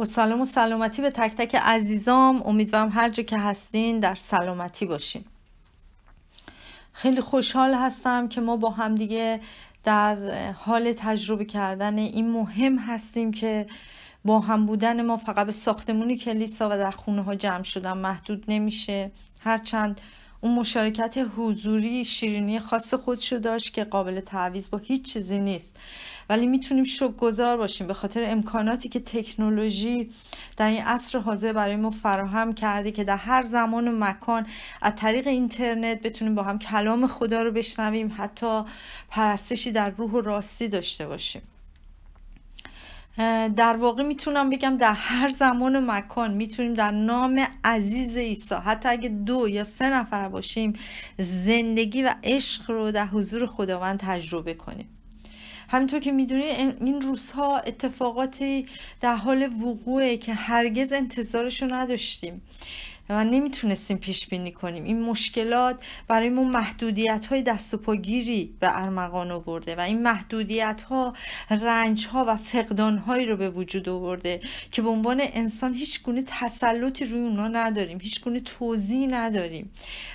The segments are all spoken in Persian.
با سلام و سلامتی به تک تک عزیزام امیدوارم هر جا که هستین در سلامتی باشین خیلی خوشحال هستم که ما با همدیگه در حال تجربه کردن این مهم هستیم که با هم بودن ما فقط به ساختمون کلیسا و در خونه ها جمع شدن محدود نمیشه هرچند اون مشارکت حضوری شیرینی خاص خودشو داشت که قابل تعویض با هیچ چیزی نیست ولی میتونیم گذار باشیم به خاطر امکاناتی که تکنولوژی در این عصر حاضر برای ما فراهم کرده که در هر زمان و مکان از طریق اینترنت بتونیم با هم کلام خدا رو بشنویم حتی پرستشی در روح و راستی داشته باشیم در واقع میتونم بگم در هر زمان و مکان میتونیم در نام عزیز عیسی حتی اگه دو یا سه نفر باشیم زندگی و عشق رو در حضور خداوند تجربه کنیم همینطور که میدونید این روزها اتفاقاتی در حال وقوعه که هرگز رو نداشتیم و نمیتونستیم پیش بینی کنیم این مشکلات برای ما محدودیت های دست و پاگیری به ارمغان آورده و این محدودیت ها رنج ها و فقدان هایی رو به وجود آورده که به عنوان انسان هیچ گونه تسلطی روی اونا نداریم هیچ گونه توضیح نداریم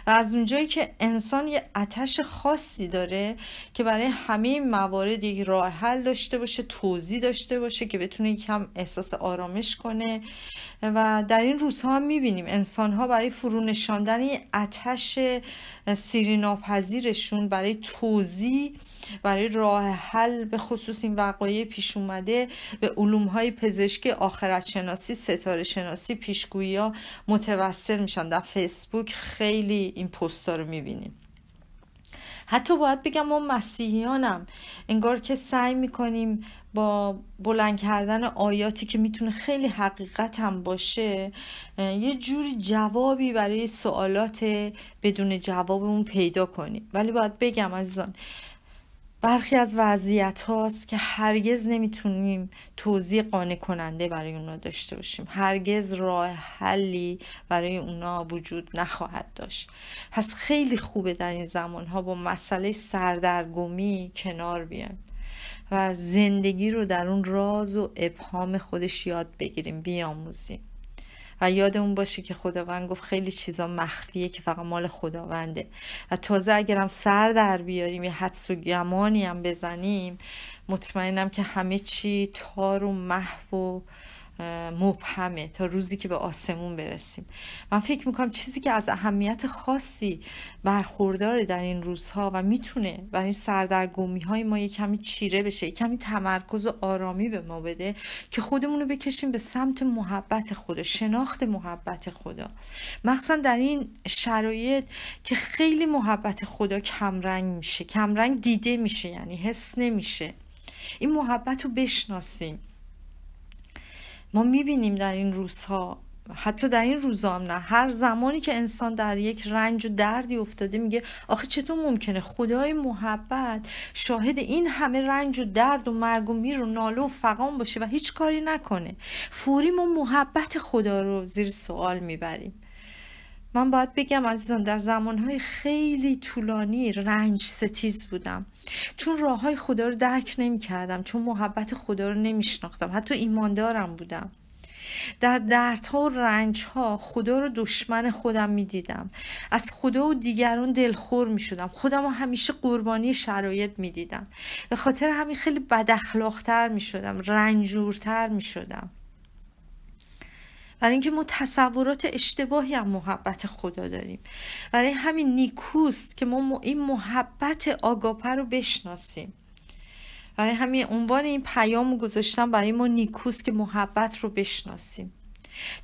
و از اونجایی که انسان یه آتش خاصی داره که برای همه موارد یک راه حل داشته باشه توضیح داشته باشه که بتونه یکم احساس آرامش کنه و در این روزها هم می‌بینیم انسان آنها برای فرونشاندن اتش سیریناپذیرشون برای توضیح برای راه حل به خصوص این وقایع پیش اومده به علوم های پزشکی آخرت شناسی ستاره شناسی پیشگویی ها متوسل میشن در فیسبوک خیلی این پستا رو میبینیم حتی باید بگم ما مسیحیانم انگار که سعی میکنیم با بلند کردن آیاتی که میتونه خیلی حقیقت هم باشه یه جوری جوابی برای سوالات بدون جوابمون پیدا کنیم ولی باید بگم عزیزان برخی از وضعیت هاست که هرگز نمیتونیم توضیح قانع کننده برای اونا داشته باشیم هرگز راه حلی برای اونا وجود نخواهد داشت پس خیلی خوبه در این زمان ها با مسئله سردرگمی کنار بیایم و زندگی رو در اون راز و ابهام خودش یاد بگیریم بیاموزیم و اون باشه که خداوند گفت خیلی چیزا مخفیه که فقط مال خداونده و تازه اگرم سر در بیاریم یه حدس و گمانی هم بزنیم مطمئنم که همه چی تار و محو و مبهمه تا روزی که به آسمون برسیم من فکر میکنم چیزی که از اهمیت خاصی برخورداره در این روزها و میتونه برای سردرگومی های ما یه کمی چیره بشه یه کمی تمرکز و آرامی به ما بده که خودمون رو بکشیم به سمت محبت خدا شناخت محبت خدا مخصوصا در این شرایط که خیلی محبت خدا کمرنگ میشه کمرنگ دیده میشه یعنی حس نمیشه این محبت رو بشناسیم ما میبینیم در این روزها حتی در این روزا هم نه هر زمانی که انسان در یک رنج و دردی افتاده میگه آخه چطور ممکنه خدای محبت شاهد این همه رنج و درد و مرگ و میر و ناله و فقام باشه و هیچ کاری نکنه فوری ما محبت خدا رو زیر سوال میبریم من باید بگم عزیزان در زمانهای خیلی طولانی رنج ستیز بودم چون راه های خدا رو درک نمی کردم چون محبت خدا رو نمی شناختم حتی ایماندارم بودم در دردها و رنجها خدا رو دشمن خودم می دیدم از خدا و دیگران دلخور می شدم خودم رو همیشه قربانی شرایط می دیدم به خاطر همین خیلی بداخلاقتر می شدم رنجورتر می شدم برای اینکه ما تصورات اشتباهی از محبت خدا داریم برای همین نیکوست که ما این محبت آگاپه رو بشناسیم برای همین عنوان این پیام رو گذاشتم برای ما نیکوست که محبت رو بشناسیم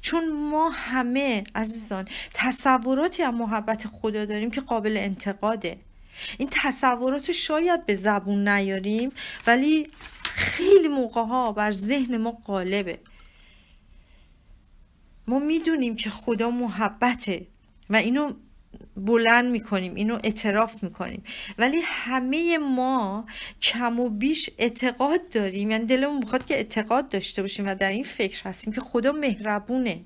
چون ما همه عزیزان تصوراتی از محبت خدا داریم که قابل انتقاده این تصورات شاید به زبون نیاریم ولی خیلی موقع ها بر ذهن ما غالبه ما میدونیم که خدا محبته و اینو بلند میکنیم اینو اعتراف میکنیم ولی همه ما کم و بیش اعتقاد داریم یعنی دلمون میخواد که اعتقاد داشته باشیم و در این فکر هستیم که خدا مهربونه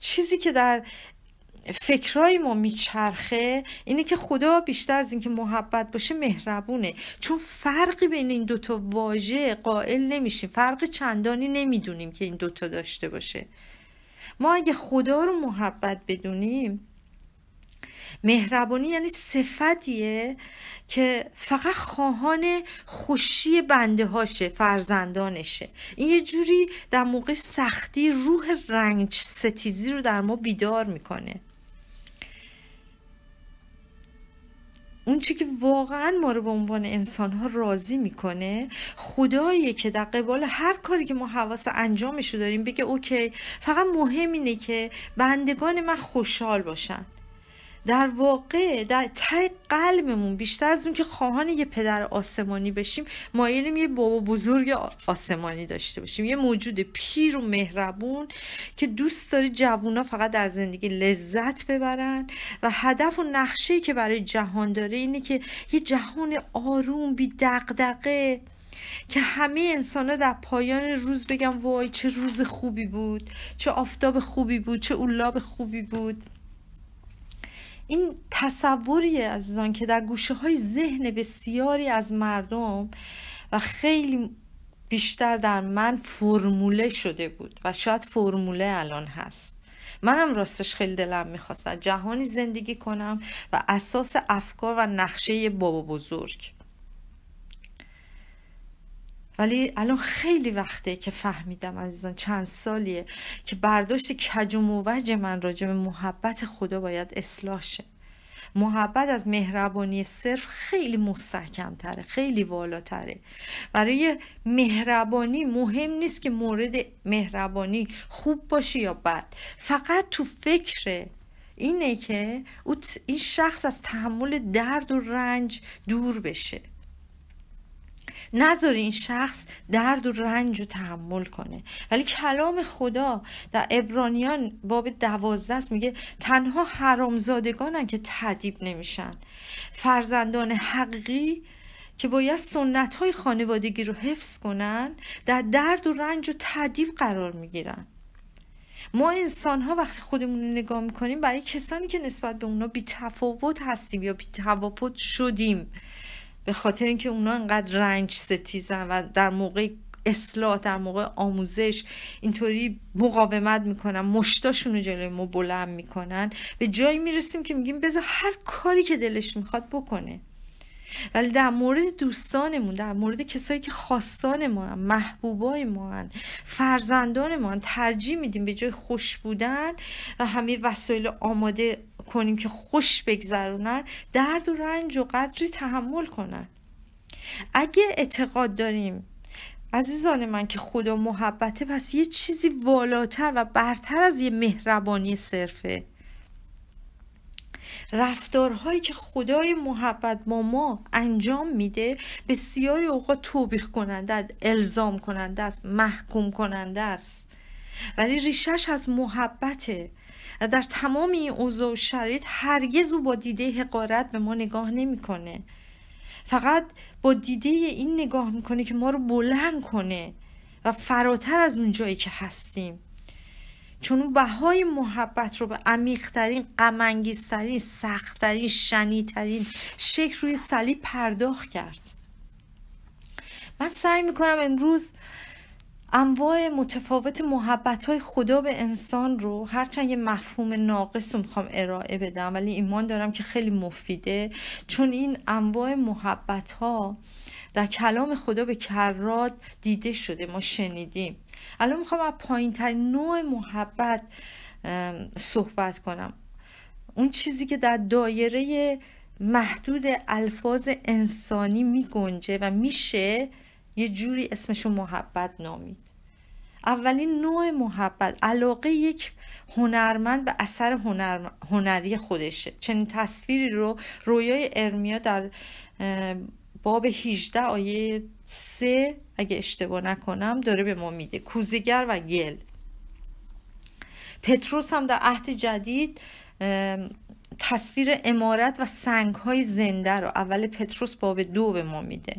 چیزی که در فکرای ما میچرخه اینه که خدا بیشتر از اینکه محبت باشه مهربونه چون فرقی بین این دوتا واژه قائل نمیشیم فرق چندانی نمیدونیم که این دوتا داشته باشه ما اگه خدا رو محبت بدونیم مهربانی یعنی صفتیه که فقط خواهان خوشی بنده هاشه فرزندانشه این یه جوری در موقع سختی روح رنج ستیزی رو در ما بیدار میکنه اون چی که واقعا ما رو به عنوان انسان ها راضی میکنه خداییه که در قبال هر کاری که ما حواس انجامش رو داریم بگه اوکی فقط مهم اینه که بندگان من خوشحال باشن در واقع در ته قلبمون بیشتر از اون که خواهان یه پدر آسمانی بشیم مایلیم یه بابا بزرگ آسمانی داشته باشیم یه موجود پیر و مهربون که دوست داره جوونا فقط در زندگی لذت ببرن و هدف و نقشه که برای جهان داره اینه که یه جهان آروم بی دقدقه که همه انسان ها در پایان روز بگن وای چه روز خوبی بود چه آفتاب خوبی بود چه اولاب خوبی بود این تصوری عزیزان که در گوشه های ذهن بسیاری از مردم و خیلی بیشتر در من فرموله شده بود و شاید فرموله الان هست منم راستش خیلی دلم میخواست جهانی زندگی کنم و اساس افکار و نقشه بابا بزرگ ولی الان خیلی وقته که فهمیدم عزیزان چند سالیه که برداشت کج و موج من راجع به محبت خدا باید اصلاح شه محبت از مهربانی صرف خیلی مستحکم تره خیلی والاتره برای مهربانی مهم نیست که مورد مهربانی خوب باشه یا بد فقط تو فکر اینه که این شخص از تحمل درد و رنج دور بشه نظر این شخص درد و رنج رو تحمل کنه ولی کلام خدا در ابرانیان باب دوازده میگه تنها حرامزادگانن که تعدیب نمیشن فرزندان حقیقی که باید سنت های خانوادگی رو حفظ کنن در درد و رنج و تعدیب قرار میگیرن ما انسان ها وقتی خودمون رو نگاه میکنیم برای کسانی که نسبت به اونا بی تفاوت هستیم یا بی تفاوت شدیم به خاطر اینکه اونا انقدر رنج ستیزن و در موقع اصلاح در موقع آموزش اینطوری مقاومت میکنن مشتاشون رو جلوی ما بلند میکنن به جایی میرسیم که میگیم بذار هر کاری که دلش میخواد بکنه ولی در مورد دوستانمون در مورد کسایی که خواستان ما هن، محبوبای ما هن، فرزندان ما هن، ترجیح میدیم به جای خوش بودن و همه وسایل آماده کنیم که خوش بگذرونن درد و رنج و قدری تحمل کنن اگه اعتقاد داریم عزیزان من که خدا محبته پس یه چیزی والاتر و برتر از یه مهربانی صرفه رفتارهایی که خدای محبت با ما انجام میده بسیاری اوقات توبیخ کننده الزام کننده است محکوم کننده است ولی ریشش از محبته در تمام این اوضاع و شرایط هرگز او با دیده حقارت به ما نگاه نمیکنه فقط با دیده این نگاه میکنه که ما رو بلند کنه و فراتر از اون جایی که هستیم چون بهای محبت رو به عمیقترین غمانگیزترین سختترین شنیترین شکل روی صلیب پرداخت کرد من سعی میکنم امروز انواع متفاوت محبت های خدا به انسان رو هرچند یه مفهوم ناقص رو میخوام ارائه بدم ولی ایمان دارم که خیلی مفیده چون این انواع محبت ها در کلام خدا به کرات دیده شده ما شنیدیم الان میخوام از پایین ترین نوع محبت صحبت کنم اون چیزی که در دایره محدود الفاظ انسانی میگنجه و میشه یه جوری اسمشو محبت نامید اولین نوع محبت علاقه یک هنرمند به اثر هنر... هنری خودشه چنین تصویری رو رویای ارمیا در باب 18 آیه 3 اگه اشتباه نکنم داره به ما میده کوزگر و گل پتروس هم در عهد جدید تصویر امارت و سنگ های زنده رو اول پتروس باب دو به ما میده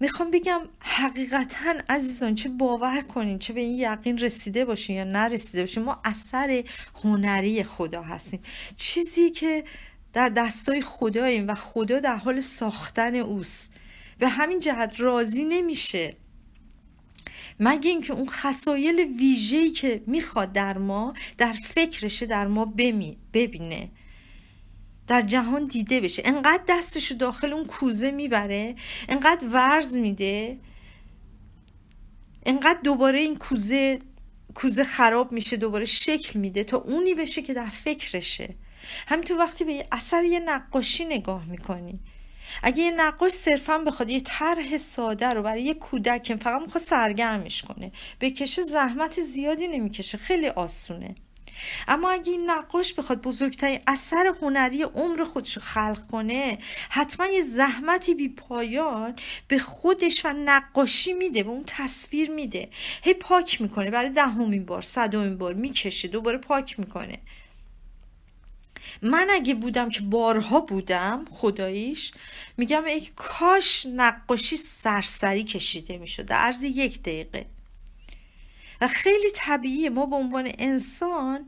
میخوام بگم حقیقتا عزیزان چه باور کنین چه به این یقین رسیده باشین یا نرسیده باشین ما اثر هنری خدا هستیم چیزی که در دستای خداییم و خدا در حال ساختن اوست به همین جهت راضی نمیشه مگه اینکه اون خصایل ویژه‌ای که میخواد در ما در فکرشه در ما ببینه در جهان دیده بشه انقدر دستش رو داخل اون کوزه میبره انقدر ورز میده انقدر دوباره این کوزه کوزه خراب میشه دوباره شکل میده تا اونی بشه که در فکرشه همینطور وقتی به اثر یه نقاشی نگاه میکنی اگه یه نقاش صرفا بخواد یه طرح ساده رو برای یه کودک فقط میخواد سرگرمش کنه بکشه زحمت زیادی نمیکشه خیلی آسونه اما اگه این نقاش بخواد بزرگترین اثر هنری عمر خودش خلق کنه حتما یه زحمتی بی پایان به خودش و نقاشی میده به اون تصویر میده هی پاک میکنه برای دهمین ده بار صدمین بار میکشه دوباره پاک میکنه من اگه بودم که بارها بودم خداییش میگم ای کاش نقاشی سرسری کشیده میشد در عرض یک دقیقه و خیلی طبیعیه ما به عنوان انسان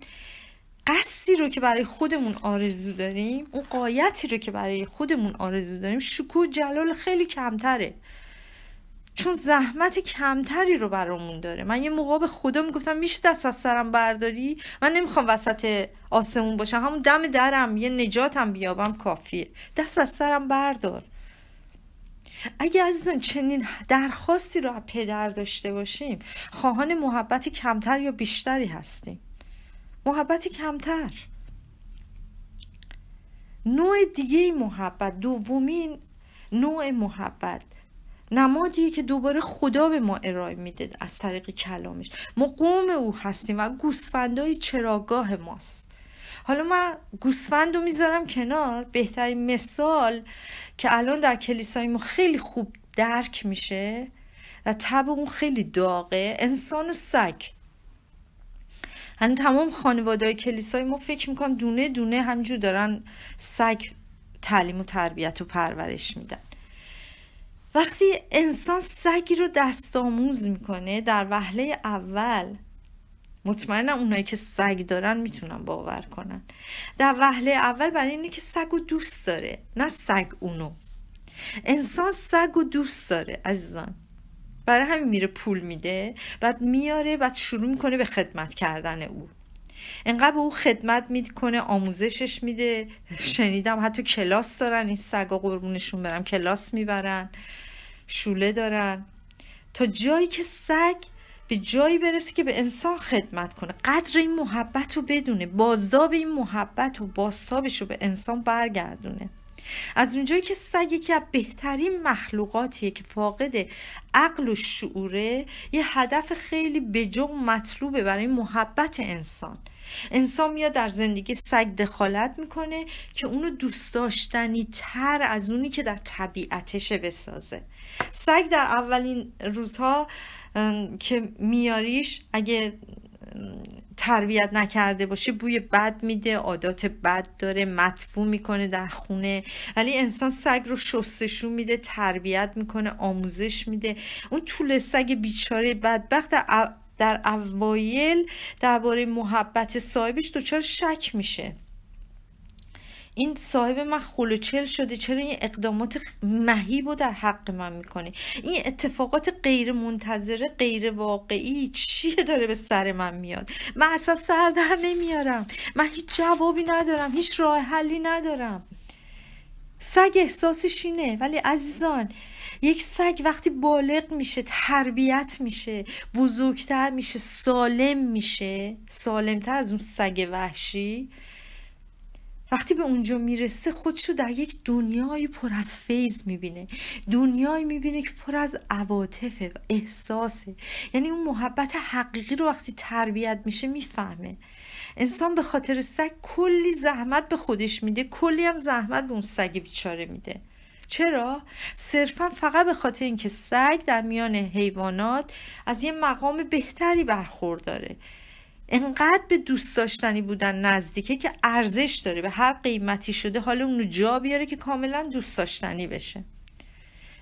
قصدی رو که برای خودمون آرزو داریم اون قایتی رو که برای خودمون آرزو داریم شکوه جلال خیلی کمتره چون زحمت کمتری رو برامون داره من یه موقع به خدا میگفتم میشه دست از سرم برداری من نمیخوام وسط آسمون باشم همون دم درم یه نجاتم بیابم کافیه دست از سرم بردار اگه عزیزان چنین درخواستی رو پدر داشته باشیم خواهان محبت کمتر یا بیشتری هستیم محبت کمتر نوع دیگه محبت دومین نوع محبت نمادیه که دوباره خدا به ما ارائه میده از طریق کلامش ما قوم او هستیم و گوسفندای چراگاه ماست حالا من گوسفند رو میذارم کنار بهترین مثال که الان در کلیسای ما خیلی خوب درک میشه و تب اون خیلی داغه انسان و سگ هن یعنی تمام خانواده کلیسای ما فکر میکنم دونه دونه همجور دارن سگ تعلیم و تربیت و پرورش میدن وقتی انسان سگی رو دست آموز میکنه در وهله اول مطمئنا اونایی که سگ دارن میتونن باور کنن در وهله اول برای اینه که سگ و دوست داره نه سگ اونو انسان سگ و دوست داره عزیزان برای همین میره پول میده بعد میاره بعد شروع میکنه به خدمت کردن او انقدر به او خدمت میکنه آموزشش میده شنیدم حتی کلاس دارن این سگا قربونشون برم کلاس میبرن شوله دارن تا جایی که سگ به جایی برسه که به انسان خدمت کنه قدر این محبت رو بدونه بازداب این محبت و باستابش رو به انسان برگردونه از اونجایی که سگ یکی از بهترین مخلوقاتیه که فاقد عقل و شعوره یه هدف خیلی بجا و مطلوبه برای محبت انسان انسان میاد در زندگی سگ دخالت میکنه که اونو دوست داشتنی تر از اونی که در طبیعتشه بسازه سگ در اولین روزها که میاریش اگه تربیت نکرده باشه بوی بد میده عادات بد داره مطفوع میکنه در خونه ولی انسان سگ رو شستشون میده تربیت میکنه آموزش میده اون طول سگ بیچاره بدبخت در اوایل درباره محبت صاحبش دچار شک میشه این صاحب من خلوچل شده چرا این اقدامات مهیب رو در حق من میکنه این اتفاقات غیر منتظره غیر واقعی چیه داره به سر من میاد من اصلا سر در نمیارم من هیچ جوابی ندارم هیچ راه حلی ندارم سگ احساسش اینه ولی عزیزان یک سگ وقتی بالغ میشه تربیت میشه بزرگتر میشه سالم میشه سالمتر از اون سگ وحشی وقتی به اونجا میرسه خودشو در یک دنیای پر از فیض میبینه دنیای میبینه که پر از عواطفه و احساسه یعنی اون محبت حقیقی رو وقتی تربیت میشه میفهمه انسان به خاطر سگ کلی زحمت به خودش میده کلی هم زحمت به اون سگ بیچاره میده چرا صرفا فقط به خاطر اینکه سگ در میان حیوانات از یه مقام بهتری برخورداره انقدر به دوست داشتنی بودن نزدیکه که ارزش داره به هر قیمتی شده حالا اونو جا بیاره که کاملا دوست داشتنی بشه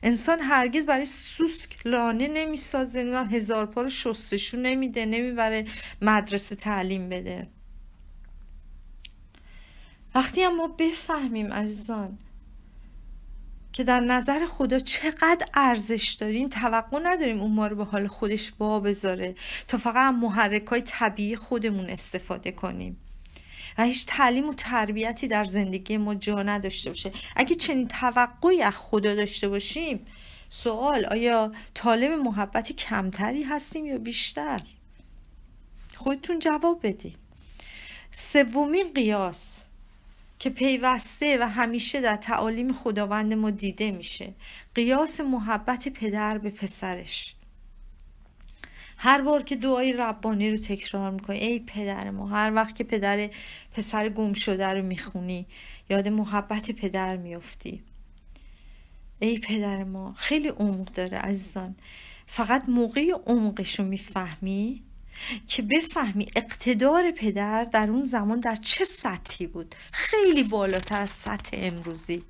انسان هرگز برای سوسک لانه نمیسازه و هزار پا رو شستشو نمیده نمیبره مدرسه تعلیم بده وقتی هم ما بفهمیم عزیزان که در نظر خدا چقدر ارزش داریم توقع نداریم اون ما رو به حال خودش وا بذاره تا فقط محرک های طبیعی خودمون استفاده کنیم و هیچ تعلیم و تربیتی در زندگی ما جا نداشته باشه اگه چنین توقعی از خدا داشته باشیم سوال آیا طالب محبتی کمتری هستیم یا بیشتر خودتون جواب بدید سومین قیاس که پیوسته و همیشه در تعالیم خداوند ما دیده میشه قیاس محبت پدر به پسرش هر بار که دعای ربانی رو تکرار میکنی ای پدر ما هر وقت که پدر پسر گم شده رو میخونی یاد محبت پدر میافتی ای پدر ما خیلی عمق داره عزیزان فقط موقع عمقش رو میفهمی که بفهمی اقتدار پدر در اون زمان در چه سطحی بود خیلی بالاتر از سطح امروزی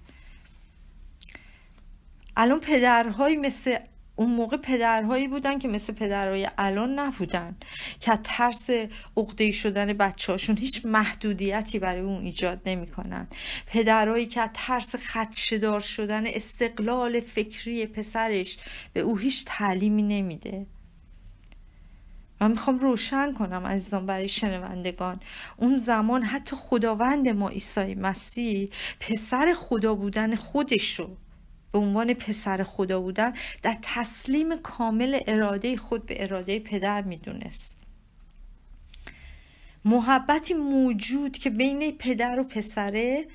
الان پدرهایی مثل اون موقع پدرهایی بودن که مثل پدرهای الان نبودن که از ترس عقده شدن بچه‌هاشون هیچ محدودیتی برای اون ایجاد نمیکنند. پدرهایی که از ترس خدشهدار شدن استقلال فکری پسرش به او هیچ تعلیمی نمیده من میخوام روشن کنم عزیزان برای شنوندگان اون زمان حتی خداوند ما عیسی مسیح پسر خدا بودن خودش رو به عنوان پسر خدا بودن در تسلیم کامل اراده خود به اراده پدر میدونست محبتی موجود که بین پدر و پسره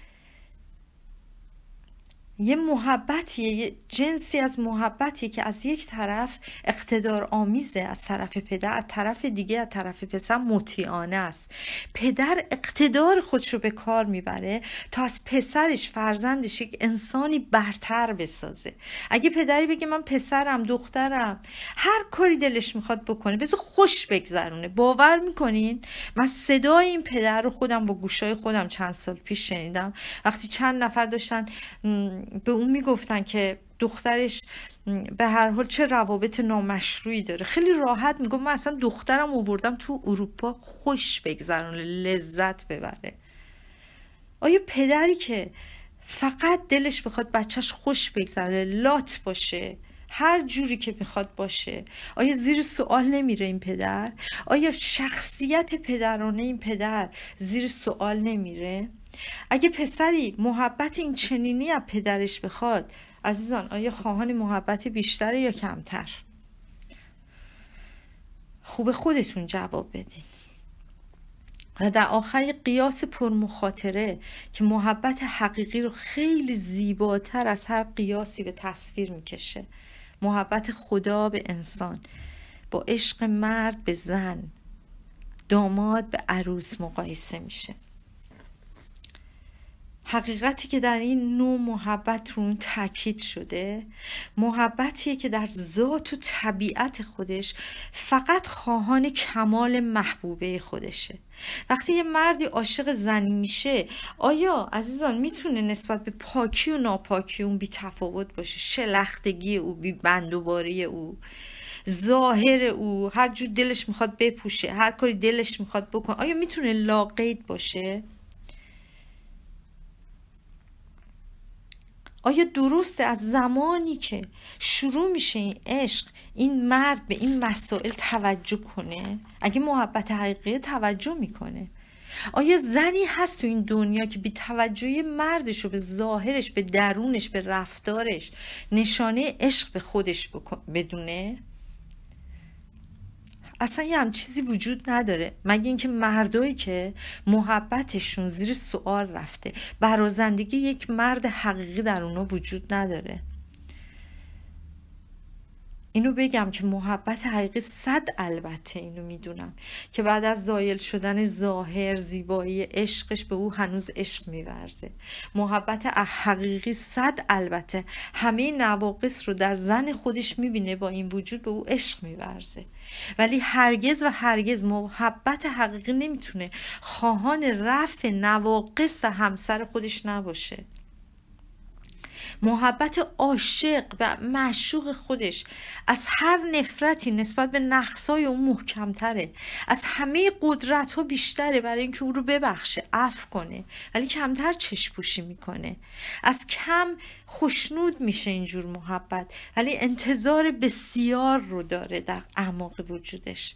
یه محبتیه یه جنسی از محبتی که از یک طرف اقتدار آمیزه از طرف پدر از طرف دیگه از طرف پسر مطیعانه است پدر اقتدار خودش رو به کار میبره تا از پسرش فرزندش یک انسانی برتر بسازه اگه پدری بگه من پسرم دخترم هر کاری دلش میخواد بکنه بذار خوش بگذرونه باور میکنین من صدای این پدر رو خودم با گوشای خودم چند سال پیش شنیدم وقتی چند نفر داشتن به اون میگفتن که دخترش به هر حال چه روابط نامشروعی داره خیلی راحت میگم من اصلا دخترم اووردم تو اروپا خوش بگذرونه لذت ببره آیا پدری که فقط دلش بخواد بچهش خوش بگذره لات باشه هر جوری که بخواد باشه آیا زیر سوال نمیره این پدر آیا شخصیت پدرانه این پدر زیر سوال نمیره اگه پسری محبت این چنینی از پدرش بخواد عزیزان آیا خواهان محبت بیشتره یا کمتر خوب خودتون جواب بدین و در آخر قیاس پرمخاطره که محبت حقیقی رو خیلی زیباتر از هر قیاسی به تصویر میکشه محبت خدا به انسان با عشق مرد به زن داماد به عروس مقایسه میشه حقیقتی که در این نوع محبت رو اون تاکید شده محبتیه که در ذات و طبیعت خودش فقط خواهان کمال محبوبه خودشه وقتی یه مردی عاشق زنی میشه آیا عزیزان میتونه نسبت به پاکی و ناپاکی اون بیتفاوت باشه شلختگی او بی بندوباری او ظاهر او هر جور دلش میخواد بپوشه هر کاری دلش میخواد بکنه آیا میتونه لاقید باشه آیا درسته از زمانی که شروع میشه این عشق این مرد به این مسائل توجه کنه اگه محبت حقیقی توجه میکنه آیا زنی هست تو این دنیا که بی توجهی مردش رو به ظاهرش به درونش به رفتارش نشانه عشق به خودش بدونه؟ اصلا یه هم چیزی وجود نداره مگه اینکه مردایی که محبتشون زیر سوال رفته برازندگی یک مرد حقیقی در اونا وجود نداره اینو بگم که محبت حقیقی صد البته اینو میدونم که بعد از زایل شدن ظاهر زیبایی عشقش به او هنوز عشق میورزه محبت حقیقی صد البته همه نواقص رو در زن خودش میبینه با این وجود به او عشق میورزه ولی هرگز و هرگز محبت حقیقی نمیتونه خواهان رفع نواقص همسر خودش نباشه محبت عاشق و معشوق خودش از هر نفرتی نسبت به نقصای او محکمتره از همه قدرت ها بیشتره برای اینکه او رو ببخشه عفو کنه ولی کمتر چشم پوشی میکنه از کم خوشنود میشه اینجور محبت ولی انتظار بسیار رو داره در اعماق وجودش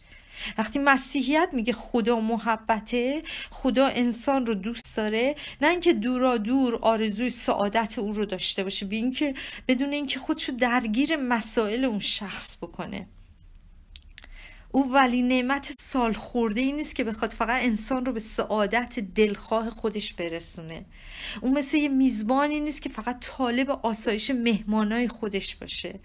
وقتی مسیحیت میگه خدا محبته خدا انسان رو دوست داره نه اینکه دورا دور آرزوی سعادت او رو داشته باشه بی اینکه بدون اینکه خودشو درگیر مسائل اون شخص بکنه او ولی نعمت سال خورده ای نیست که بخواد فقط انسان رو به سعادت دلخواه خودش برسونه او مثل یه میزبانی نیست که فقط طالب آسایش مهمانای خودش باشه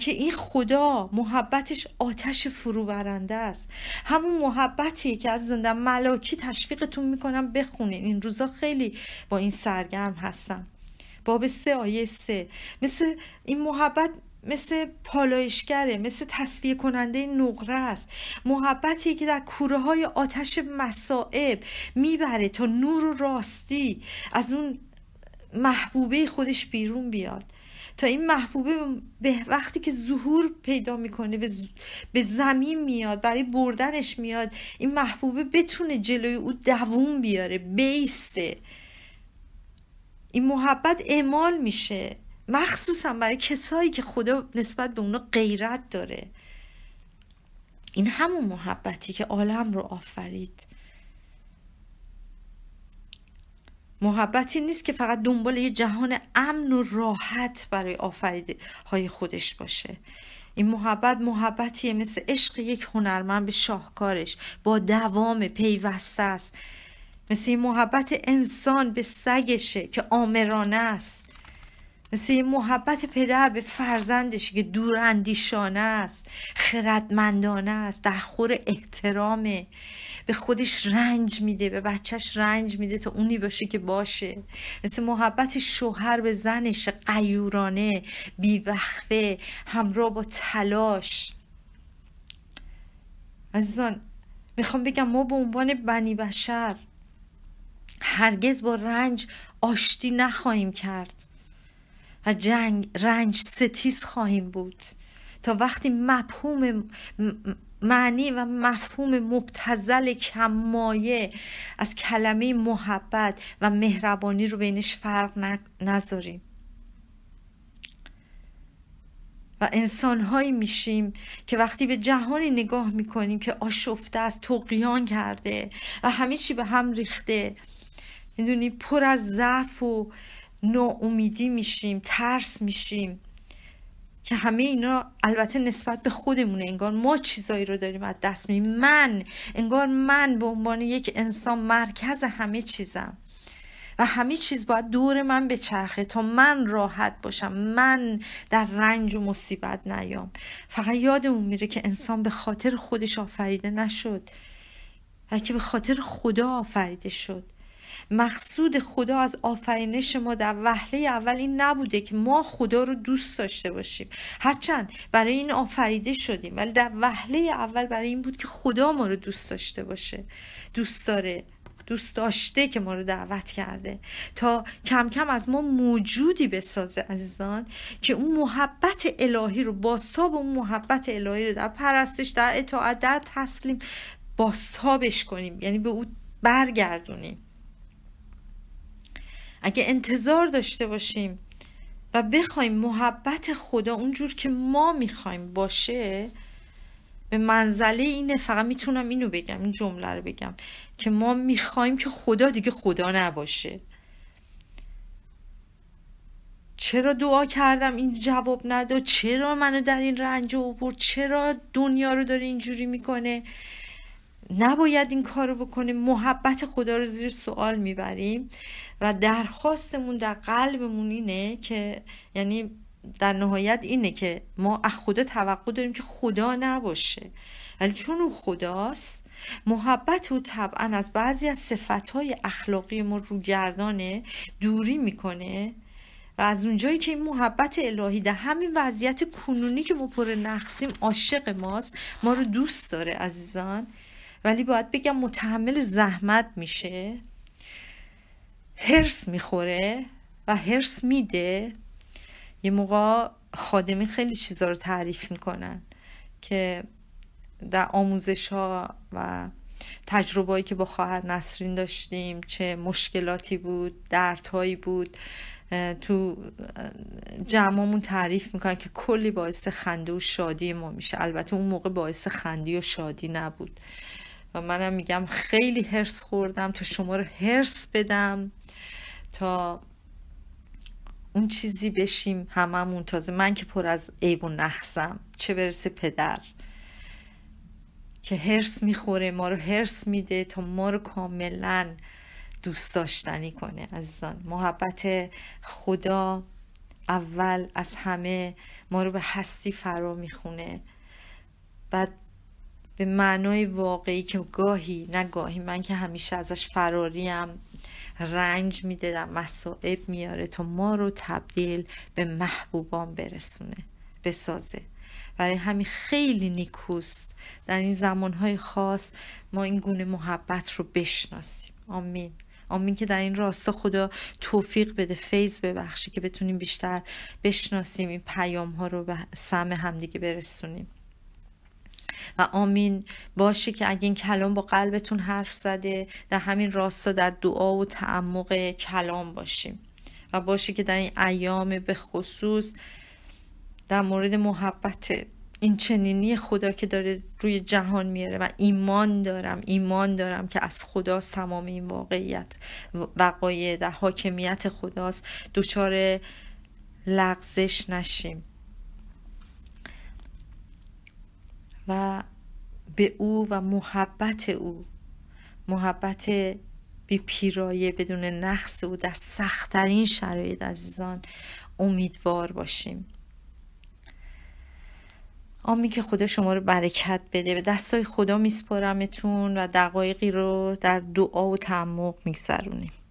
که این خدا محبتش آتش فرو برنده است همون محبتی که از زنده ملاکی تشویقتون میکنم بخونین این روزا خیلی با این سرگرم هستم باب سه آیه سه مثل این محبت مثل پالایشگره مثل تصفیه کننده نقره است محبتی که در کوره های آتش مسائب میبره تا نور و راستی از اون محبوبه خودش بیرون بیاد تا این محبوبه به وقتی که ظهور پیدا میکنه به, به زمین میاد برای بردنش میاد این محبوبه بتونه جلوی او دووم بیاره بیسته این محبت اعمال میشه مخصوصا برای کسایی که خدا نسبت به اونا غیرت داره این همون محبتی که عالم رو آفرید محبتی نیست که فقط دنبال یه جهان امن و راحت برای آفریده های خودش باشه این محبت محبتیه مثل عشق یک هنرمند به شاهکارش با دوام پیوسته است مثل این محبت انسان به سگشه که آمرانه است مثل این محبت پدر به فرزندش که دوراندیشانه است خردمندانه است در خور احترامه به خودش رنج میده به بچهش رنج میده تا اونی باشه که باشه مثل محبت شوهر به زنش قیورانه بیوخفه همراه با تلاش عزیزان میخوام بگم ما به عنوان بنی بشر هرگز با رنج آشتی نخواهیم کرد و جنگ رنج ستیز خواهیم بود تا وقتی مفهوم معنی و مفهوم مبتزل کمایه از کلمه محبت و مهربانی رو بینش فرق نذاریم و انسانهایی میشیم که وقتی به جهانی نگاه میکنیم که آشفته است تقیان کرده و همه چی به هم ریخته میدونی پر از ضعف و ناامیدی میشیم ترس میشیم که همه اینا البته نسبت به خودمونه انگار ما چیزایی رو داریم از دست میدیم من انگار من به عنوان یک انسان مرکز همه چیزم و همه چیز باید دور من به چرخه تا من راحت باشم من در رنج و مصیبت نیام فقط یادمون میره که انسان به خاطر خودش آفریده نشد بلکه به خاطر خدا آفریده شد مقصود خدا از آفرینش ما در وهله اول این نبوده که ما خدا رو دوست داشته باشیم هرچند برای این آفریده شدیم ولی در وهله اول برای این بود که خدا ما رو دوست داشته باشه دوست داره دوست داشته که ما رو دعوت کرده تا کم کم از ما موجودی بسازه عزیزان که اون محبت الهی رو باستاب اون محبت الهی رو در پرستش در اطاعت در تسلیم باستابش کنیم یعنی به او برگردونیم اگه انتظار داشته باشیم و بخوایم محبت خدا اونجور که ما میخوایم باشه به منزله اینه فقط میتونم اینو بگم این جمله رو بگم که ما میخوایم که خدا دیگه خدا نباشه چرا دعا کردم این جواب نداد چرا منو در این رنج عبور چرا دنیا رو داره اینجوری میکنه نباید این کار رو بکنیم محبت خدا رو زیر سوال میبریم و درخواستمون در قلبمون اینه که یعنی در نهایت اینه که ما از خدا توقع داریم که خدا نباشه ولی چون او خداست محبت او طبعا از بعضی از صفتهای اخلاقی ما روگردانه دوری میکنه و از اونجایی که این محبت الهی در همین وضعیت کنونی که ما پر نقصیم عاشق ماست ما رو دوست داره عزیزان ولی باید بگم متحمل زحمت میشه هرس میخوره و هرس میده یه موقع خادمی خیلی چیزا رو تعریف میکنن که در آموزش ها و تجربه که با خواهر نسرین داشتیم چه مشکلاتی بود دردهایی بود تو جمعمون تعریف میکنن که کلی باعث خنده و شادی ما میشه البته اون موقع باعث خندی و شادی نبود و منم میگم خیلی هرس خوردم تا شما رو هرس بدم تا اون چیزی بشیم هممون تازه من که پر از عیب و نقصم چه برسه پدر که هرس میخوره ما رو هرس میده تا ما رو کاملا دوست داشتنی کنه عزیزان محبت خدا اول از همه ما رو به هستی فرا میخونه بعد به معنای واقعی که گاهی نه گاهی من که همیشه ازش فراریم رنج میده در مسائب میاره تا ما رو تبدیل به محبوبان برسونه بسازه برای همین خیلی نیکوست در این زمانهای خاص ما این گونه محبت رو بشناسیم آمین آمین که در این راستا خدا توفیق بده فیض ببخشی که بتونیم بیشتر بشناسیم این پیام ها رو به سم همدیگه برسونیم و آمین باشه که اگه این کلام با قلبتون حرف زده در همین راستا در دعا و تعمق کلام باشیم و باشی که در این ایام به خصوص در مورد محبت این چنینی خدا که داره روی جهان میاره و ایمان دارم ایمان دارم که از خداست تمام این واقعیت وقایع در حاکمیت خداست دچار لغزش نشیم و به او و محبت او محبت بی پیرایه بدون نقص او در سختترین شرایط عزیزان امیدوار باشیم آمین که خدا شما رو برکت بده به دستای خدا میسپارمتون و دقایقی رو در دعا و تعمق میگذرونیم